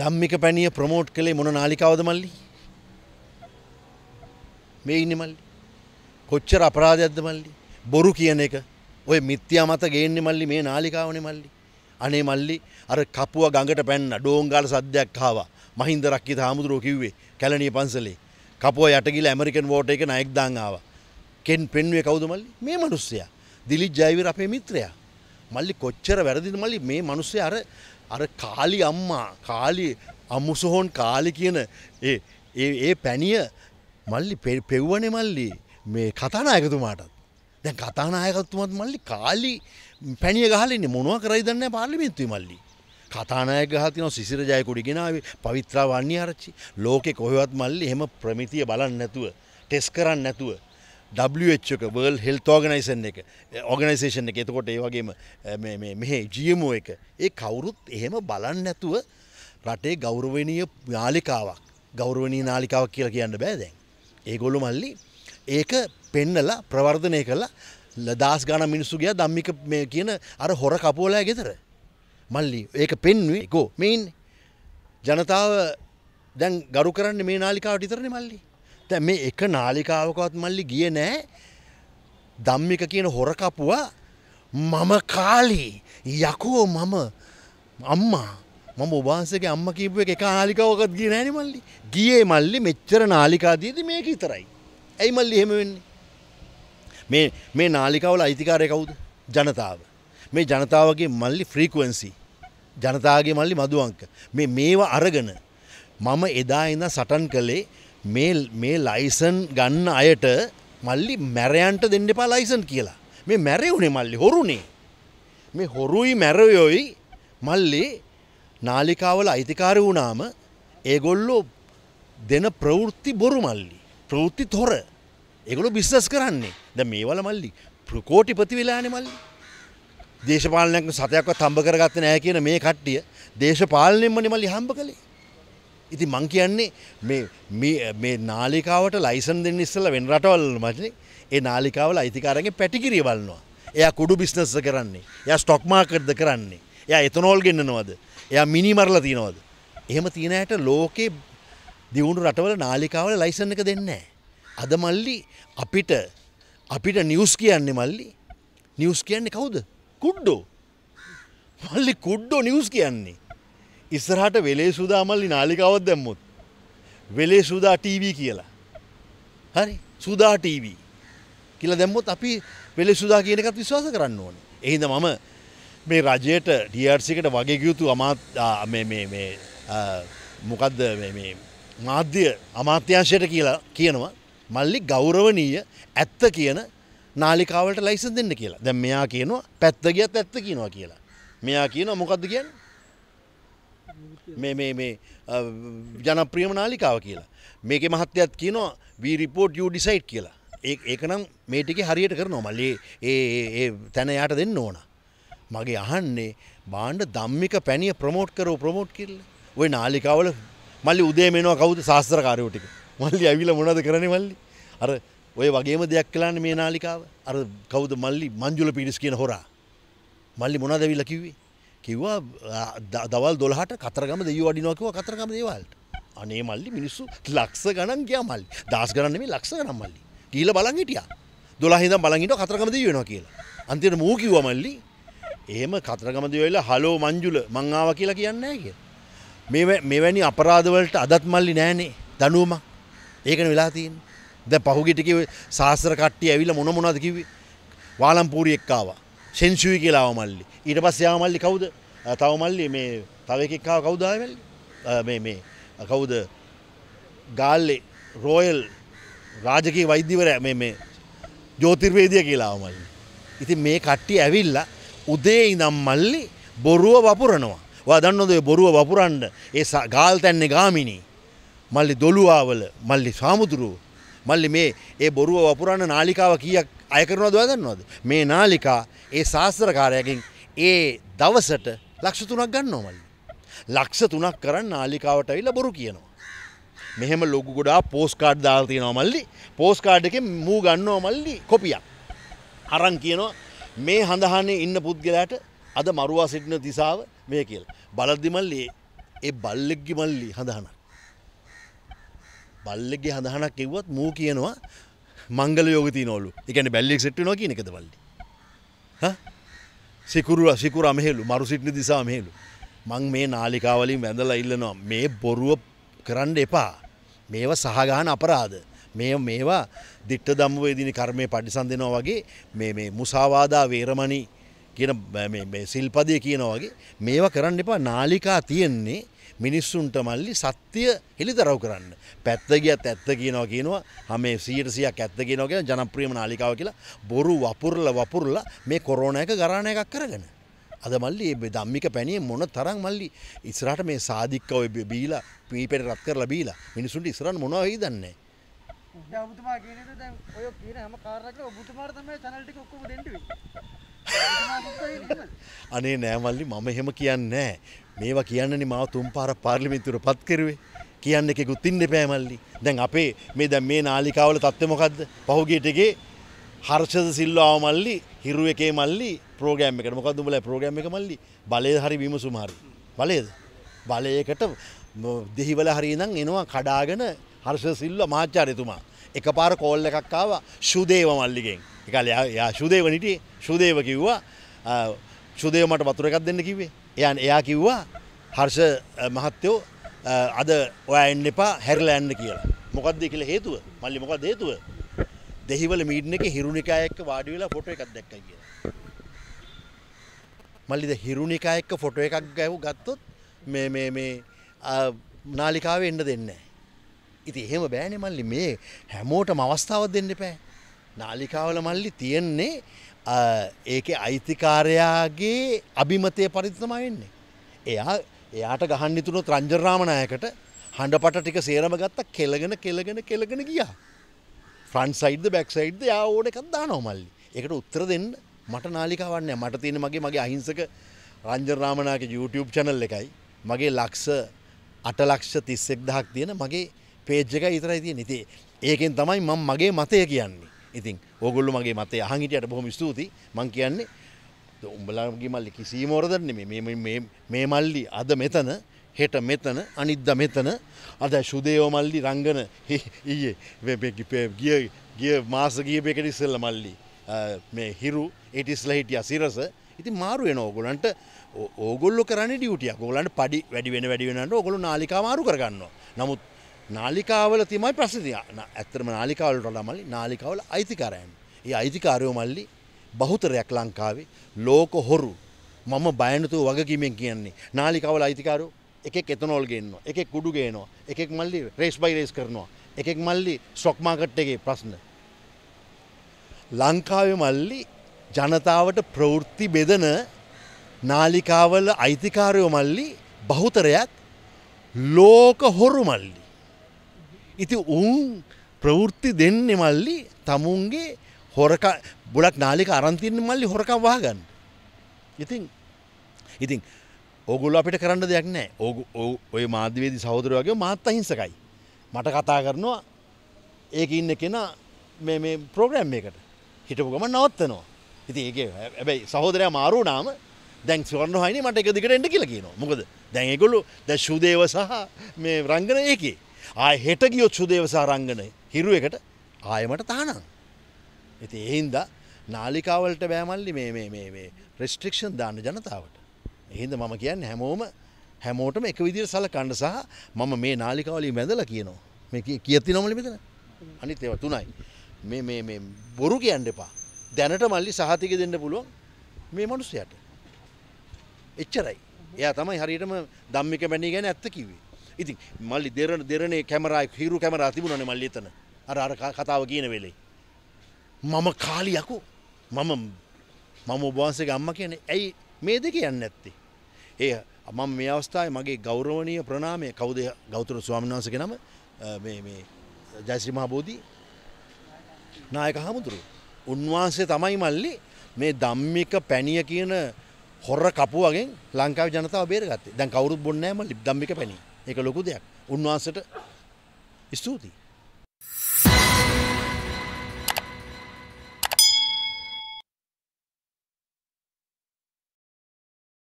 Dhammika පැණිය promote කළේ මොන නාලිකාවද මල්ලි? මේ ඉන්නේ මල්ලි. කොච්චර අපරාධයක්ද මල්ලි? බොරු කියන එක. ඔය මිත්‍යා මත ගේන්නේ මල්ලි මේ නාලිකාවනේ මල්ලි. අනේ මල්ලි අර කපුව ගඟට පැන්න ඩෝංගාල සද්දයක් ආවා. මහින්ද රක්කිත හාමුදුරුවෝ කිව්වේ කැලණිය පන්සලේ. කපුව යට ගිහලා ඇමරිකන් වෝට් එක ණයක් දාන් ආවා. කෙන් පෙන්ුවේ කවුද මල්ලි? මේ මිනිස්සයා. දිලිජ් ජයවීර අපේ මිත්‍රයා. මල්ලි කොච්චර වැරදිද මල්ලි මේ මිනිස්සයා අර අර කාලි අම්මා කාලි අමුසොහොන් කාලි කියන ඒ ඒ පැණිය මල්ලි පෙව්වනේ මල්ලි මේ කතානායකතුමාටත් දැන් කතානායකතුමත් මල්ලි කාලි පැණිය ගහලන්නේ මොනවා කරයි දන්නේ පාර්ලිමේන්තුවේ මල්ලි කතානායක ගහතිනවා සිසිර ජයකොඩි ගෙනාවේ පවිත්‍රා වන්නේ ආරච්චි ලෝකේ කොහෙවත් මල්ලි එහෙම ප්‍රමිතිය බලන්නේ නැතුව ටෙස් කරන්නේ නැතුව එක වර්ල් හෙල්ත් ඕගනයිසන් එක ඕගනයිසේෂන් eh, එක එතකොට ඒ වගේම eh, මෙහෙ ජියමෝ එක ඒ කවුරුත් එහෙම බලන්න නැතුව රටේ ගෞරවනීය නාලිකාවක් ගෞරවනී නාලිකාවක් කියලා කියන්න බෑ දැන් ඒගොල්ලු මල්ලි ඒක පෙන්නලා ප්‍රවර්ධනය කළා ලදස් ගාන මිනිස්සුගේ දම්මික මේ කියන අර හොර කපෝලෑ ගෙතර මල්ලි ඒක පෙන්වේ ගෝ මෙයින් ජනතාව දැන් ගරු කරන්න මේ නාලිකාවට ඉතරණ මල්ලි දැ මේ එක නාලිකාවකවත් මල්ලි ගිය නෑ දම්මික කියන හොරකපුුව මම කාලී යකෝ මම අම්මා මම ඔබහන්සගේ අම්ම කීපුව එක නාලිකාවකත් ගිය නෑන මල්ලි ගියේ මල්ලි මෙච්චර නාලිකාදීද මේක ඉතරයි ඇයි මල්ලි එහෙම වෙන්නේ මේ මේ නාලිකවල අයිතිකාරය කවුද ජනතාව මේ ජනතාවගේ මල්ලි ෆ්‍රීකුවන්සි ජනතාවගේ මල්ලි මදුවංක මේ මේවා අරගන මම එදා ඉඳ සටන් කළේ මේ ලයිසන් ගන්න අයට මල්ලි මැරයන්ට දෙන්න එපා ලයිසන් කියලා මේ මැරවුනේ මල්ලි හොරුනේ මේ හොරුයි මැරයොයි මල්ලි නාලිකාවල අයිතිකාර වුණාම ඒගොල්ලෝ දෙන ප්‍රවෘත්ති බොරු මල්ලි ප්‍රවෘත්ති තොර එගොලු බිස්නස් කරන්නේ ද මේවල මල්ලි ප්‍රකෝටිපති වෙලානේ මල්ලි දේශපාලනයක් සතයක්ව තම්බ කරගත්ත නෑ කියන මේ කට්ටිය දේශපාලනයෙන්මනි මල්ලි හම්බ කළේ ඉති මං කියන්නේ මේ නාලිකාවට ලයිසන් දෙන්න ඉස්සල වෙන් රටවල් මචනේ ඒ නාලිකාවල අයිතිකාරගේ පැටිකිරිය බලන්නවා. එයා කුඩු බිස්නස්ස කරන්නේ එයා ස්ටොක් මාකර්ද කරන්නේ එයා එතනෝල් ගෙන්න්නනවද එයා මිනිමරල තියෙනවද. එහෙම තියෙනයට ලෝකේ දියුණු රටවල නාලිකාවල ලයිසන් එක දෙන්න. අද මල්ලි අපිට අපිට නිවස් කියන්නේ මල්ලි නිවස් කියන්නේ කවුද කුඩ්ඩෝ මල්ලි කුඩ්ඩෝ නිවස් කියන්නේ ඉස්සරහට වෙලේ සුදාමල්ලි නාලිකාවත් දැම්මුත්. වෙලේ සුදා ටීවී කියලා. හරි සුදා ටීවී කියලා දැම්මුත් අපි වෙලේ සුදා කියන එකත් විශ්වාස කරන්න ඕනේ. එහිද මම මේ රජයට ඩRCකට වගේ ගියුතු අමාත් මොකක්ද මාධ්‍ය අමාත්‍යංශයට කියලා කියනවා මල්ලි ගෞරවනීය ඇත්ත කියන නාලිකාවලට ලයිසන් දෙන්න කියලා දැන් මෙයා කියනවා පැත්ත ගියත් ඇත්ත කියනවා කියලා මෙයා කියනවා මොකක්ද කියන්නේ මේ ජනප්‍රියම නාලිකාව කියලා. මේක මහත්තයත් කියනවා වී රිපෝට් යු ඩිසයිට් කියලා. ඒ ඒකනම් මේටික හරියට කරනවා මල්ලේ ඒ තැන යාට දෙන්න ඕන. මගේ අහන්නේ බාණ්ඩ දම්මික පැණිය ප්‍රමෝට් කරෝ ප්‍රමෝට් කිල්ල ඔය නාලිකාවල මල්ලි උදේ මෙනවා කවුද ශාස්ත්‍රකාරයෝටික මල්ලි ඇවිල මොනද කරන මල්ලි අර ඔය වගේම දෙයක් කලාන්න මේ නාලිකාව අර කවුද මල්ලි මංජුල පිරිස් කියන හොරා මල්ලි මොනද ඇවිල්ල කිව්වේ කිව්වා දවල් දොලහට කතරගම දෙව වඩිනෝකව කතරගම දේවල්ට අනේ මල්ලි මිනිස්සු ලක්ස ගණන් ගියා මල්ලි දාස් කරන්න මේ ලක්ස ගණන් මල්ලි ගිහිල්ලා බලන් හිටියා 12 ඉඳන් බලන් හිටව කතරගම දෙව වෙනවා කියලා අන්තිමට මූ කිව්වා මල්ලි එහෙම කතරගම දෙව වෙලා හලෝ මංජුල මං ආවා කියලා කියන්නේ නැහැ කියලා මෙවැනි අපරාධ වලට අදත් මල්ලි නැහනේ දනුවම ඒකනේ වෙලා තියෙන්නේ දැන් පහුගිට කිව්වේ සාස්ත්‍ර කට්ටිය ඇවිල්ලා මොන මොනවද කිව්වේ වාලම්පූරියෙක් ආවා සෙන්සුවයි කියලාව මල්ලි ඊට පස් යාව මල්ලි කවුද තව මල්ලි මේ තව එකෙක් කාව කවුදායමල් මේ මේ කවුද ගාල්ලේ රෝයල් රාජකීය වෛද්‍යවර මේ මේ ජෝතිර්වේදිය කියලාව මල්ලි ඉතින් මේ කට්ටිය ඇවිල්ලා උදේ ඉඳන් මල්ලි බොරුව වපුරනවා වා දන්නවද ඔය බොරුව වපුරන්න ඒ ගාල් තැන්නේ ගාමිණී මල්ලි දොළුආවල මල්ලි සාමුදුරුවෝ මල්ලි මේ ඒ බොරුව වපුරන්න නාලිකාව කියක් අය කරනවද දන්නවද මේ නාලිකා ඒ ශාස්ත්‍රකාරයකින් ඒ දවසට ලක්ෂ තුනක් ගන්නවා මල්ලි ලක්ෂ තුනක් කරන්න නාලිකාවට ඇවිල්ලා බොරු කියනවා මෙහෙම ලොගු ගොඩා පෝස්කාඩ් දාලා තියෙනවා මල්ලි පෝස්කාඩ් එකෙන් මූ ගන්නවා මල්ලි කොපියක් අරන් කියනවා මේ හඳහන්නේ ඉන්න පුද්ගලයාට අද මරුවා සිටින දිසාව මේ කියලා බලද්දි මල්ලි ඒ බල්ලෙක්ගේ මල්ලි හඳහනක් බල්ලෙගේ හඳහනක් කිව්වත් මූ කියනවා මංගල යෝග තියනවලු. ඒ කියන්නේ බැල්ලෙක් සෙට් වෙනවා කියන එකද බල්ලි? හා? සිකුරු සිකුරු අමහෙලු, මරු සිටින දිසා අමහෙලු. මං මේ නාලිකා වලින් වැඳලා ඉල්ලනවා. මේ බොරුව කරන්න එපා. මේව සහගාන අපරාධ. මේ මේවා දිට්ඨ ධම්ම වේදින කර්මයේ පරිසම් දෙනවා වගේ මේ මේ මුසාවාදා වේරමණී කියන මේ සිල්පදය කියනවා වගේ මේවා කරන්න එපා නාලිකා තියෙන්නේ මිනිස්සුන්ට මල්ලි සත්‍යය හෙළිදරව් කරන්න. පැත්තගියත් ඇත්ත කියනවා කියනවා හමේ සීට සියක් ඇත්ත කියනෝක ජනප්‍රියම නාලිකාව කියලා බොරු වපුරල වපුරලා මේ කොරෝණ එක ගරාණ එකක් කරගෙන. අද මල්ලි දම්මික පැනිය මොන තරන් මල්ලි ඉස්රට මේ සාධික්කව බීලා පීපෙට රත් කරලා බීලා මිනිසුන්ට ඉස්රන් මොනවයි දන්නේ. ඔබතුමා කියන ඔය කියන හැම කාරණයක් ඔබතුමාට තමයි channel ටික ඔක්කොම දෙන්නේ. අනේ නෑමල්ලි මම එහෙම කියන්නේ මේවා කියන්නනේ මාව තුම්පාර පාර්ලිමේන්තුවට පත් කරුවේ කියන්න එකෙකුත් ඉන්න එපෑ මල්ලි. දැන් අපේ මේ දැන් මේ නාලිකාවල තත්ත්වය මොකද්ද? පහුගියට එකේ හර්ෂද සිල්වාව මල්ලි හිරු එකේ මල්ලි ප්‍රෝග්‍රෑම් එකට. මොකද්ද උඹලා ප්‍රෝග්‍රෑම් එක මල්ලි? බලය හරි විමසුම හරි. බලයද? බලයකට දෙහිවල හරිනම් එනවා කඩාගෙන හර්ෂ සිල්ව මාචාරයතුමා එක පාර කෝල් එකක් ආව ශුදේව මල්ලිගෙන් එකල යා ශුදේව නිටි ශුදේව කිව්වා සුදේව මට වතුර එකක් දෙන්න කිව්වේ. එයන් එයා කිව්වා හර්ෂ මහත්තයෝ අද ඔයා එන්න එපා හැරිලා යන්න කියලා. මොකද්ද කියලා හේතුව? මල්ලි මොකද්ද හේතුව? දෙහිවල මීටින් එකේ හිරුනිකා එක්ක වාඩි වෙලා ෆොටෝ එකක් දැක්කයි කියලා. මල්ලිද හිරුනිකා එක්ක ෆොටෝ එකක් ගැහුව ගත්තොත් මේ මේ මේ නාලිකාවේ එන්න දෙන්නේ නැහැ. ඉතින් එහෙම බෑනේ මල්ලි මේ හැමෝටම අවස්ථාවක් දෙන්න එපා. නාලිකාවල මල්ලි තියෙන්නේ ඒක අයිතිකාරයාගේ අභිමතය පරිත්තම වෙන්නේ. එයා එයාට ගහන්න තුන ත්‍රංජරාමණයකට හඬපට ටික සේරම ගත්ත කෙලගෙන කෙලගෙන කෙලගෙන ගියා. ෆ්‍රන්් සයිඩ් බැක්සයිඩ් යා ඕන එකක් දා නොමල්ලි එකට උත්තර දෙන්න මට නාලිකාවන්නේ මට තියෙන මගේ මගේ අහිංසක රංජරාමනාක YouTube චැනල් එකයි මගේ ලක්ෂ අට ලක්ෂ තිස්සෙක් දහක් තියෙන මගේ පේජ්ජක ඉතරයි තියෙන ඉතිේ ඒකෙන් තමයි මං මගේ මතය කියන්නේ ඉතින් ඕගොල්ලු මගේ මතේ අහන් හිටියට බොහොම ස්තුතියි මං කියන්නේ උඹලාගේ මල්ලි කිසිම වරදක් නෙමෙයි මේ මේ මල්ලි අද මෙතන හෙට මෙතන අනිද්දා මෙතන අද සුදේව මල්ලි රංගන ඊයේ ගිය ගිය මාස ගියපු එකට ඉස්සෙල්ලා මල්ලි මේ හිරු ඒට ඉස්සෙල්ලා හිටියා සිරස ඉතින් මාරු වෙනවා ඕගොල්ලන්ට ඕගොල්ලෝ කරන්නේ ඩියුටියක් ඕගොල්ලන්ට පඩි වැඩි වෙන වැඩි වෙනකොට ඕගොල්ලෝ නාලිකා මාරු කරගන්නවා නමුත් නාලිකාවල තිමයි ප්‍රසිතිය ඇත්තරම නාලිකාවලට ොඩමල්ලි නාලිකාවල අයිතිකාරයන්. ඒ අයිතිකාරයෝ මල්ලි බහුතරයක් ලංකාවේ ලෝක හොරු මම බයනතු වගකීමෙන් කියන්නේ නාලිකාවල අයිතිකාරු එකෙක් එතනෝල් ගෙන්න්නවා එකෙක් කුඩු ගේනවා එකෙක් මල්ලි රේස් බයි රේස් කරනවා එකෙක් මල්ලි ස්ටොක් මාකට්ටගේ ප්‍රශ්න. ලංකාවේ මල්ලි ජනතාවට ප්‍රවෘත්ති බෙදන නාලිකාවල අයිතිකාරයෝ මල්ලි බහුතරයක් ලෝක හොරු මල්ලි. ඉති උන් ප්‍රවෘත්ති දෙන්න මල්ලි තමුන්ගේ හොරක බොඩක් නාලික අරන්තින්න මල්ලි හොරකම් වහගන්න ඉතින් ඉතින් ඔගුල අපිට කරන්න දෙයක් නෑ ඕ ඔය මාධ්‍යවේදී සහෝදර වගේ මාත් අහිංසකයි මට කතා කරනවා ඒක ඉන්න කෙන මේ ප්‍රෝග්‍රෑම් එකට හිටපු ගම නවත්තනවා ඉති ඒ ඇබැයි සහෝදරය මාරු නාම දැන් සවරන්න හයිනි මට එක දිකට එඩ කියලා කියනවා මොකද දැන්ගොලු දැශුදේව සහ මේ රංගන ඒකේ ආය හෙට ගියොත් සුදේව සාරංගනේ හිරුවකට ආයමට තහනම්. ඉතින් එහින්ද නාලිකාවලට බෑමල්ලි මේ මේ මේ මේ රෙස්ට්‍රික්ෂන් දාන්න ජනතාවට. එහින්ද මම කියන්නේ හැමෝම හැමෝටම එක විදිහට සලකන්න සහ මම මේ නාලිකාවලින් වැඳලා කියනවා. මේ කියති නොමලි මෙතන. අනිත් ඒවා තුනයි. මේ මේ මේ බොරු කියන්න එපා. දැනට මල්ලි සහතික දෙන්න පුළුවන් මේ මිනිස්යාට. එච්චරයි. එයා තමයි හරියටම ධම්මික මැණි ගැන ඇත්ත කිව්වේ. ඉතින් මල්ලි දෙරන දෙරනේ කැමරායි හිරු කැමරා තිබුණනේ මල්ලි එතන. අර අර කතාව කියන වෙලේ. මම කාලියකෝ මම මම ඔබ වහන්සේගේ අම්මා කියන්නේ ඇයි මේ දෙක යන්නේ නැත්තේ? එය මම මේ අවස්ථාවේ මගේ ගෞරවනීය ප්‍රණාමය කවුද ගෞතම ස්වාමීන් වහන්සේගේ නම මේ මේ ජයශ්‍රී මහබෝධි නායක හමුදුරුවෝ උන්වහන්සේ තමයි මල්ලි මේ ධම්මික පැණිය කියන හොර කපුවගෙන් ලංකාවේ ජනතාව බේරගත්තේ. දැන් කවුරුත් බොන්නේ නැහැ මල්ලි ධම්මික පැණිය. ඒක ලොකු දෙයක්. උන්වහන්සේට ස්තුතියි.